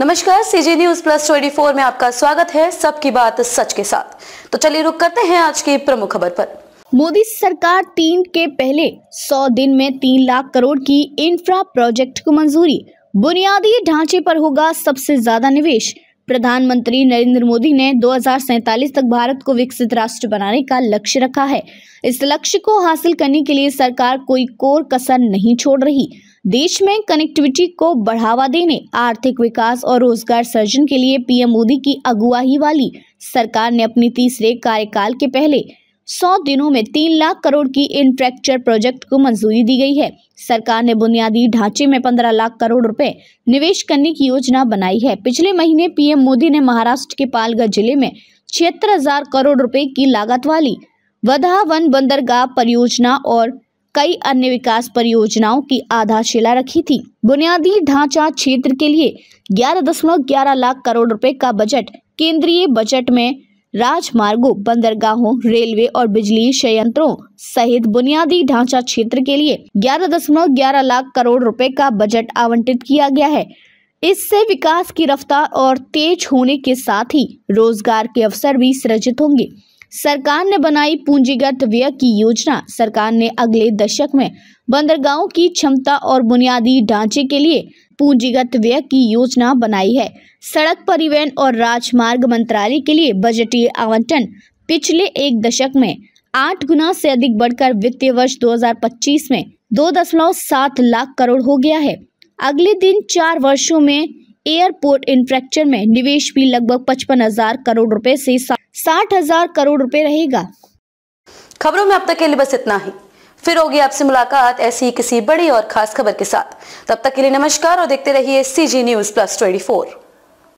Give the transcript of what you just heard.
नमस्कार CG news plus 24 में आपका स्वागत है सबकी बात सच के साथ तो चलिए रुक करते हैं आज की प्रमुख खबर पर मोदी सरकार तीन के पहले सौ दिन में तीन लाख करोड़ की इंफ्रा प्रोजेक्ट को मंजूरी बुनियादी ढांचे पर होगा सबसे ज्यादा निवेश प्रधानमंत्री नरेंद्र मोदी ने दो तक भारत को विकसित राष्ट्र बनाने का लक्ष्य रखा है इस लक्ष्य को हासिल करने के लिए सरकार कोई कोर कसर नहीं छोड़ रही देश में कनेक्टिविटी को बढ़ावा देने आर्थिक विकास और रोजगार सृजन के लिए पीएम मोदी की अगुवाही वाली सरकार ने अपने तीसरे कार्यकाल के पहले सौ दिनों में तीन लाख करोड़ की इंफ्रास्ट्रक्चर प्रोजेक्ट को मंजूरी दी गई है सरकार ने बुनियादी ढांचे में पंद्रह लाख करोड़ रुपए निवेश करने की योजना बनाई है पिछले महीने पीएम मोदी ने महाराष्ट्र के पालगढ़ जिले में छिहत्तर हजार करोड़ रुपए की लागत वाली वधा वन बंदरगाह परियोजना और कई अन्य विकास परियोजनाओं की आधारशिला रखी थी बुनियादी ढांचा क्षेत्र के लिए ग्यारह दशमलव ग्यारह लाख करोड़ रुपए का बजट केंद्रीय बजट में राजमार्गों बंदरगाहों रेलवे और बिजली संयंत्रों सहित बुनियादी ढांचा क्षेत्र के लिए ग्यारह दशमलव ग्यारह लाख करोड़ रुपए का बजट आवंटित किया गया है इससे विकास की रफ्तार और तेज होने के साथ ही रोजगार के अवसर भी सृजित होंगे सरकार ने बनाई पूंजीगत व्यय की योजना सरकार ने अगले दशक में बंदरगाहों की क्षमता और बुनियादी ढांचे के लिए पूंजीगत व्यय की योजना बनाई है सड़क परिवहन और राजमार्ग मंत्रालय के लिए बजटीय आवंटन पिछले एक दशक में आठ गुना से अधिक बढ़कर वित्तीय वर्ष 2025 में दो दशमलव सात लाख करोड़ हो गया है अगले दिन चार वर्षों में एयरपोर्ट इंफ्रास्ट्रक्चर में निवेश भी लगभग पचपन हजार करोड़ रुपए से साठ हजार करोड़ रुपए रहेगा खबरों में अब तक के लिए बस इतना ही फिर होगी आपसे मुलाकात ऐसी किसी बड़ी और खास खबर के साथ तब तक के लिए नमस्कार और देखते रहिए C G news plus twenty